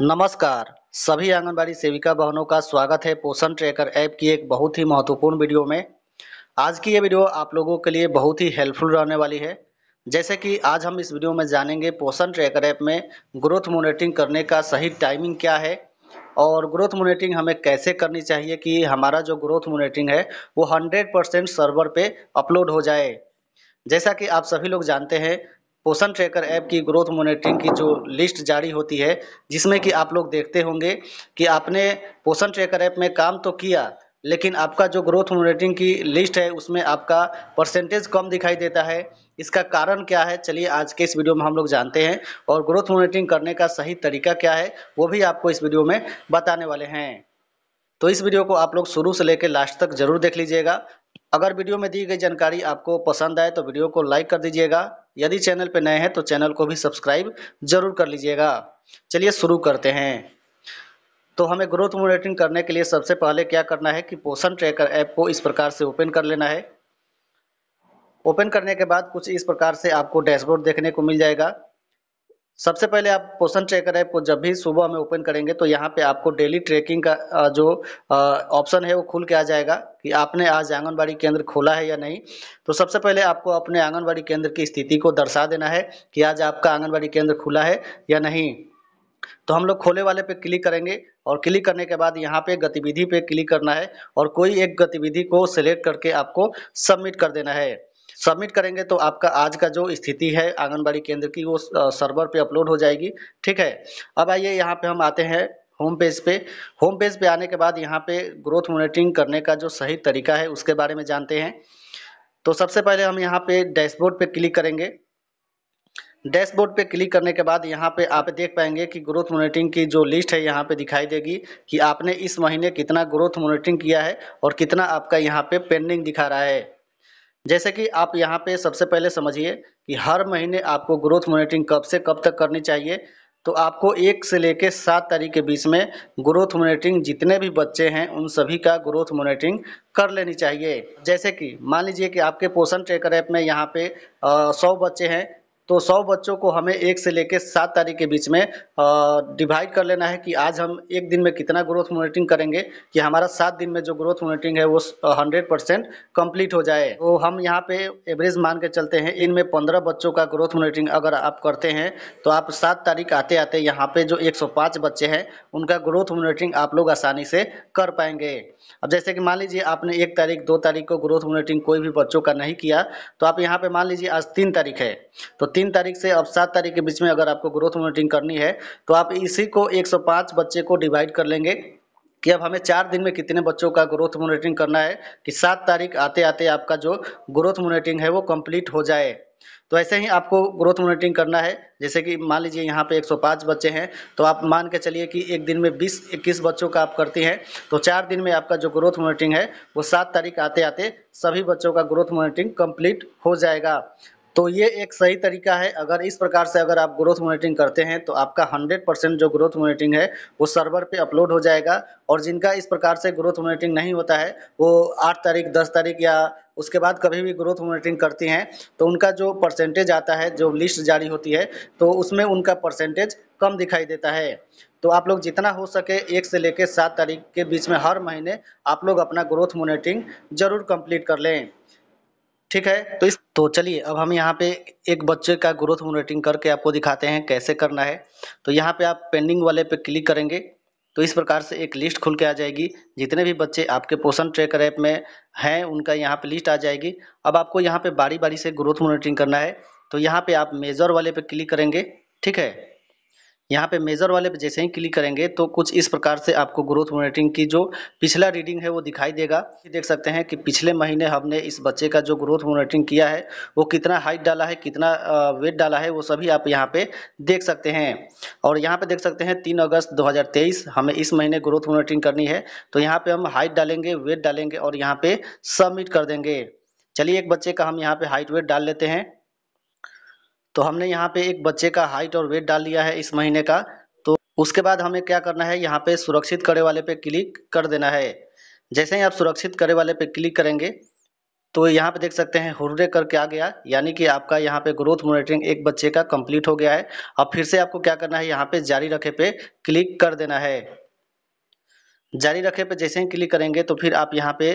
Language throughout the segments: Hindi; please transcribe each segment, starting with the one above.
नमस्कार सभी आंगनबाड़ी सेविका बहनों का स्वागत है पोषण ट्रैकर ऐप की एक बहुत ही महत्वपूर्ण वीडियो में आज की ये वीडियो आप लोगों के लिए बहुत ही हेल्पफुल रहने वाली है जैसे कि आज हम इस वीडियो में जानेंगे पोषण ट्रैकर ऐप में ग्रोथ मोनिटरिंग करने का सही टाइमिंग क्या है और ग्रोथ मोनिटरिंग हमें कैसे करनी चाहिए कि हमारा जो ग्रोथ मोनिटरिंग है वो 100 परसेंट सर्वर पे अपलोड हो जाए जैसा कि आप सभी लोग जानते हैं पोषण ट्रैकर ऐप की ग्रोथ मोनिटरिंग की जो लिस्ट जारी होती है जिसमें कि आप लोग देखते होंगे कि आपने पोषण ट्रैकर ऐप में काम तो किया लेकिन आपका जो ग्रोथ मोनिटरिंग की लिस्ट है उसमें आपका परसेंटेज कम दिखाई देता है इसका कारण क्या है चलिए आज के इस वीडियो में हम लोग जानते हैं और ग्रोथ मोनिटरिंग करने का सही तरीका क्या है वो भी आपको इस वीडियो में बताने वाले हैं तो इस वीडियो को आप लोग शुरू से लेकर लास्ट तक जरूर देख लीजिएगा अगर वीडियो में दी गई जानकारी आपको पसंद आए तो वीडियो को लाइक कर दीजिएगा यदि चैनल पर नए हैं तो चैनल को भी सब्सक्राइब जरूर कर लीजिएगा चलिए शुरू करते हैं तो हमें ग्रोथ मॉनिटरिंग करने के लिए सबसे पहले क्या करना है कि पोषण ट्रैकर ऐप को इस प्रकार से ओपन कर लेना है ओपन करने के बाद कुछ इस प्रकार से आपको डैशबोर्ड देखने को मिल जाएगा सबसे पहले आप पोषण ट्रेकर ऐप को जब भी सुबह में ओपन करेंगे तो यहाँ पे आपको डेली ट्रैकिंग का जो ऑप्शन है वो खुल के आ जाएगा कि आपने आज आंगनबाड़ी केंद्र खोला है या नहीं तो सबसे पहले आपको अपने आंगनबाड़ी केंद्र की स्थिति को दर्शा देना है कि आज आपका आंगनबाड़ी केंद्र खुला है या नहीं तो हम लोग खोले वाले पे क्लिक करेंगे और क्लिक करने के बाद यहाँ पे गतिविधि पे क्लिक करना है और कोई एक गतिविधि को सिलेक्ट करके आपको सबमिट कर देना है सबमिट करेंगे तो आपका आज का जो स्थिति है आंगनबाड़ी केंद्र की वो सर्वर पे अपलोड हो जाएगी ठीक है अब आइए यहाँ पे हम आते हैं होम पेज पे होम पेज पे आने के बाद यहाँ पे ग्रोथ मोनिटरिंग करने का जो सही तरीका है उसके बारे में जानते हैं तो सबसे पहले हम यहाँ पे डैशबोर्ड पे क्लिक करेंगे डैशबोर्ड पे क्लिक करने के बाद यहाँ पे आप देख पाएंगे कि ग्रोथ मोनिटरिंग की जो लिस्ट है यहाँ पे दिखाई देगी कि आपने इस महीने कितना ग्रोथ मोनिटरिंग किया है और कितना आपका यहाँ पे पेंडिंग दिखा रहा है जैसे कि आप यहाँ पे सबसे पहले समझिए कि हर महीने आपको ग्रोथ मॉनिटरिंग कब से कब तक करनी चाहिए तो आपको एक से लेकर सात तारीख के बीच में ग्रोथ मॉनिटरिंग जितने भी बच्चे हैं उन सभी का ग्रोथ मॉनिटरिंग कर लेनी चाहिए जैसे कि मान लीजिए कि आपके पोषण ट्रेकर ऐप में यहाँ पे सौ बच्चे हैं तो 100 बच्चों को हमें एक से लेकर सात तारीख के बीच में डिवाइड कर लेना है कि आज हम एक दिन में कितना ग्रोथ मोनिटरिंग करेंगे कि हमारा सात दिन में जो ग्रोथ मोनिटरिंग है वो हंड्रेड परसेंट कम्प्लीट हो जाए तो हम यहाँ पे एवरेज मान के चलते हैं इनमें पंद्रह बच्चों का ग्रोथ मोनिटरिंग अगर आप करते हैं तो आप सात तारीख आते आते यहाँ पर जो एक बच्चे हैं उनका ग्रोथ मोनिटरिंग आप लोग आसानी से कर पाएंगे अब जैसे कि मान लीजिए आपने एक तारीख दो तारीख को ग्रोथ मोनिटरिंग कोई भी बच्चों का नहीं किया तो आप यहाँ पे मान लीजिए आज तीन तारीख है तो तीन तारीख से अब सात तारीख के बीच में अगर आपको ग्रोथ मॉनिटरिंग करनी है तो आप इसी को 105 बच्चे को डिवाइड कर लेंगे कि अब हमें चार दिन में कितने बच्चों का ग्रोथ मोनिटरिंग करना है कि सात तारीख आते आते आपका जो ग्रोथ मोनिटरिंग है वो कंप्लीट हो जाए तो ऐसे ही आपको ग्रोथ मोनिटरिंग करना है जैसे कि मान लीजिए यहाँ पे 105 बच्चे हैं तो आप मान के चलिए कि एक दिन में 20 इक्कीस बच्चों का आप करती हैं तो चार दिन में आपका जो ग्रोथ मोनिटरिंग है वो सात तारीख आते आते सभी बच्चों का ग्रोथ मोनिटरिंग कंप्लीट हो जाएगा तो ये एक सही तरीका है अगर इस प्रकार से अगर आप ग्रोथ मॉनिटरिंग करते हैं तो आपका 100 परसेंट जो ग्रोथ मॉनिटरिंग है वो सर्वर पे अपलोड हो जाएगा और जिनका इस प्रकार से ग्रोथ मॉनिटरिंग नहीं होता है वो आठ तारीख दस तारीख या उसके बाद कभी भी ग्रोथ मॉनिटरिंग करती हैं तो उनका जो परसेंटेज आता है जो लिस्ट जारी होती है तो उसमें उनका परसेंटेज कम दिखाई देता है तो आप लोग जितना हो सके एक से लेकर सात तारीख के बीच में हर महीने आप लोग अपना ग्रोथ मोनिटरिंग जरूर कम्प्लीट कर लें ठीक है तो इस तो चलिए अब हम यहाँ पे एक बच्चे का ग्रोथ मोनिटरिंग करके आपको दिखाते हैं कैसे करना है तो यहाँ पे आप पेंडिंग वाले पे क्लिक करेंगे तो इस प्रकार से एक लिस्ट खुल के आ जाएगी जितने भी बच्चे आपके पोषण ट्रैकर ऐप में हैं उनका यहाँ पे लिस्ट आ जाएगी अब आपको यहाँ पे बारी बारी से ग्रोथ मोनिटरिंग करना है तो यहाँ पे आप मेजर वाले पे क्लिक करेंगे ठीक है यहाँ पे मेजर वाले पे जैसे ही क्लिक करेंगे तो कुछ इस प्रकार से आपको ग्रोथ मॉनिटरिंग की जो पिछला रीडिंग है वो दिखाई देगा देख सकते हैं कि पिछले महीने हमने इस बच्चे का जो ग्रोथ मॉनिटरिंग किया है वो कितना हाइट डाला है कितना वेट डाला है वो सभी आप यहाँ पे देख सकते हैं और यहाँ पे देख सकते हैं तीन अगस्त दो हमें इस महीने ग्रोथ मॉनिटरिंग करनी है तो यहाँ पे हम हाइट डालेंगे वेट डालेंगे और यहाँ पे सबमिट कर देंगे चलिए एक बच्चे का हम यहाँ पे हाइट वेट डाल लेते हैं तो हमने यहाँ पे एक बच्चे का हाइट और वेट डाल लिया है इस महीने का तो उसके बाद हमें क्या करना है यहाँ पे सुरक्षित करे वाले पे क्लिक कर देना है जैसे ही आप सुरक्षित करे वाले पे क्लिक करेंगे तो यहाँ पे देख सकते हैं हुर्रे करके आ गया यानी कि आपका यहाँ पे ग्रोथ मॉनिटरिंग एक बच्चे का कंप्लीट हो गया है अब फिर से आपको क्या करना है यहाँ पे जारी रखे पे क्लिक कर देना है जारी रखे पे जैसे ही क्लिक करेंगे तो फिर आप यहाँ पे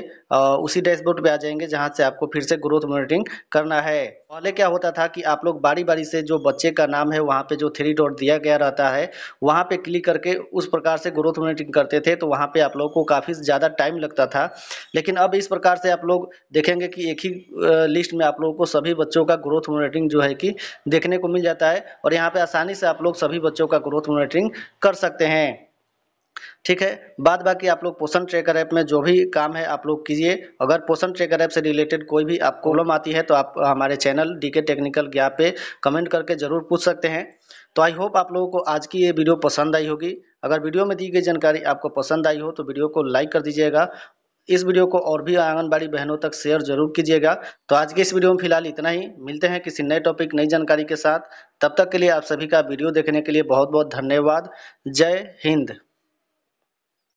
उसी डैशबोर्ड पे आ जाएंगे जहाँ से आपको फिर से ग्रोथ मॉनिटरिंग करना है पहले क्या होता था कि आप लोग बारी बारी से जो बच्चे का नाम है वहाँ पे जो थ्री डॉट दिया गया रहता है वहाँ पे क्लिक करके उस प्रकार से ग्रोथ मॉनिटरिंग करते थे तो वहाँ पर आप लोग को काफ़ी ज़्यादा टाइम लगता था लेकिन अब इस प्रकार से आप लोग देखेंगे कि एक ही लिस्ट में आप लोगों को सभी बच्चों का ग्रोथ मॉनिटरिंग जो है कि देखने को मिल जाता है और यहाँ पर आसानी से आप लोग सभी बच्चों का ग्रोथ मॉनिटरिंग कर सकते हैं ठीक है बाद बाकी आप लोग पोषण ट्रेकर ऐप में जो भी काम है आप लोग कीजिए अगर पोषण ट्रेकर ऐप से रिलेटेड कोई भी आप प्रॉब्लम आती है तो आप हमारे चैनल डीके टेक्निकल गया पे कमेंट करके ज़रूर पूछ सकते हैं तो आई होप आप लोगों को आज की ये वीडियो पसंद आई होगी अगर वीडियो में दी गई जानकारी आपको पसंद आई हो तो वीडियो को लाइक कर दीजिएगा इस वीडियो को और भी आंगनबाड़ी बहनों तक शेयर जरूर कीजिएगा तो आज के इस वीडियो में फिलहाल इतना ही मिलते हैं किसी नए टॉपिक नई जानकारी के साथ तब तक के लिए आप सभी का वीडियो देखने के लिए बहुत बहुत धन्यवाद जय हिंद